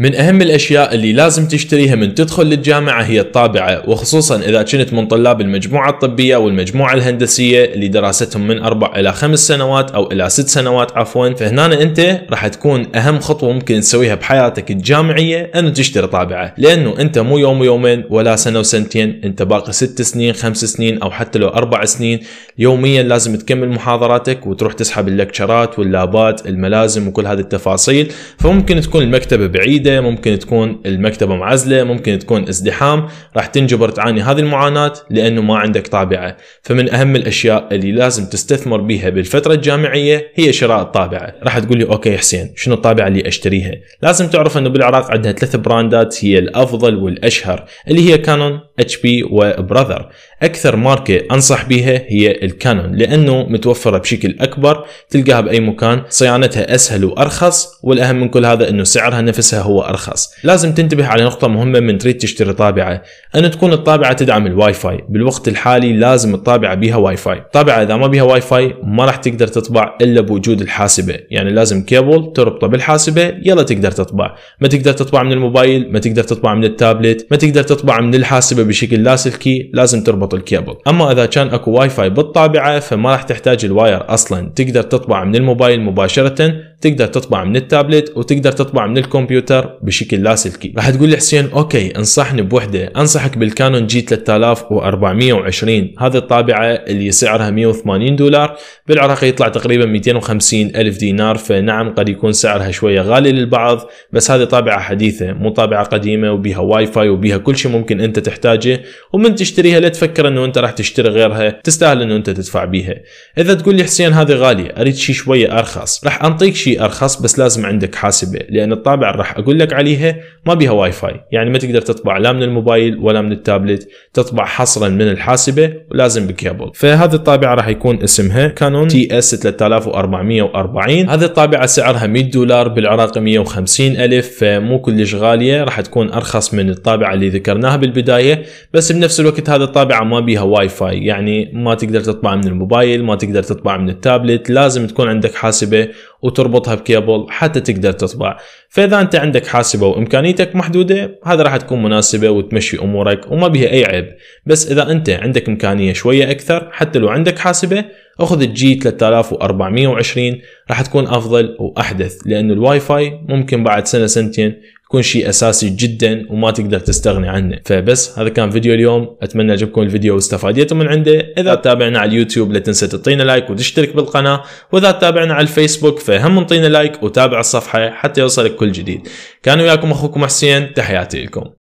من أهم الأشياء اللي لازم تشتريها من تدخل للجامعة هي الطابعة وخصوصا إذا كنت من طلاب المجموعة الطبية والمجموعة الهندسية اللي دراستهم من أربع إلى خمس سنوات أو إلى ست سنوات عفوا فهنا أنت راح تكون أهم خطوة ممكن تسويها بحياتك الجامعية أنه تشتري طابعة لأنه أنت مو يوم ويومين ولا سنة وسنتين أنت باقي ست سنين خمس سنين أو حتى لو أربع سنين يوميا لازم تكمل محاضراتك وتروح تسحب اللكتشرات واللابات الملازم وكل هذه التفاصيل فممكن تكون المكتبة بعيدة شديده ممكن تكون المكتبه معزله ممكن تكون ازدحام راح تنجبر تعاني هذه المعاناه لانه ما عندك طابعه فمن اهم الاشياء اللي لازم تستثمر بها بالفتره الجامعيه هي شراء الطابعه راح تقول لي اوكي حسين شنو الطابعه اللي اشتريها لازم تعرف انه بالعراق عندها ثلاث براندات هي الافضل والاشهر اللي هي كانون اتش بي وبراذر اكثر ماركه انصح بها هي الكانون لانه متوفره بشكل اكبر تلقاها باي مكان صيانتها اسهل وارخص والاهم من كل هذا انه سعرها نفسها هو ارخص لازم تنتبه على نقطه مهمه من تريد تشتري طابعه ان تكون الطابعه تدعم الواي فاي بالوقت الحالي لازم الطابعه بها واي فاي طابعه اذا ما بها واي فاي ما راح تقدر تطبع الا بوجود الحاسبه يعني لازم كيبل تربطه بالحاسبه يلا تقدر تطبع ما تقدر تطبع من الموبايل ما تقدر تطبع من التابلت ما تقدر تطبع من الحاسبه بشكل لاسلكي لازم تربط الكيبل اما اذا كان اكو واي فاي بالطابعه فما راح تحتاج الواير اصلا تقدر تطبع من الموبايل مباشره تقدر تطبع من التابلت وتقدر تطبع من الكمبيوتر بشكل لاسلكي راح تقول لي حسين اوكي انصحني بوحده انصحك بالكانون جي 3420 هذه الطابعه اللي سعرها 180 دولار بالعراق يطلع تقريبا 250 الف دينار فنعم قد يكون سعرها شويه غالي للبعض بس هذه طابعه حديثه مو طابعه قديمه وبها واي فاي وبها كل شيء ممكن انت تحتاجه ومن تشتريها لا تفكر انه انت راح تشتري غيرها تستاهل انه انت تدفع بيها اذا تقول لي حسين هذه غاليه اريد شيء شويه ارخص راح انطيك شيء ارخص بس لازم عندك حاسبه لان الطابعه اللي راح اقول لك عليها ما بيها واي فاي يعني ما تقدر تطبع لا من الموبايل ولا من التابلت تطبع حصرا من الحاسبه ولازم بكيبل فهذه الطابعه راح يكون اسمها كانون تي اس 3440 هذه الطابعه سعرها 100 دولار بالعراق 150 الف فمو كلش غاليه راح تكون ارخص من الطابعه اللي ذكرناها بالبدايه بس بنفس الوقت هذه الطابعه ما بيها واي فاي يعني ما تقدر تطبع من الموبايل ما تقدر تطبع من التابلت لازم تكون عندك حاسبه وتربط تربطها بكيبل حتى تقدر تطبع فاذا انت عندك حاسبه وامكانيتك محدوده هذا راح تكون مناسبه وتمشي امورك وما بها اي عيب بس اذا انت عندك امكانيه شويه اكثر حتى لو عندك حاسبه اخذ الجي 3420 راح تكون افضل واحدث لانه الواي فاي ممكن بعد سنه سنتين يكون شيء اساسي جدا وما تقدر تستغني عنه فبس هذا كان فيديو اليوم اتمنى عجبكم الفيديو واستفاديتم من عنده اذا أه. تابعنا على اليوتيوب لا تنسى تعطينا لايك وتشترك بالقناه واذا تابعنا على الفيسبوك فهم انطينا لايك وتابع الصفحه حتى يوصلك كل جديد كان وياكم اخوكم حسين تحياتي لكم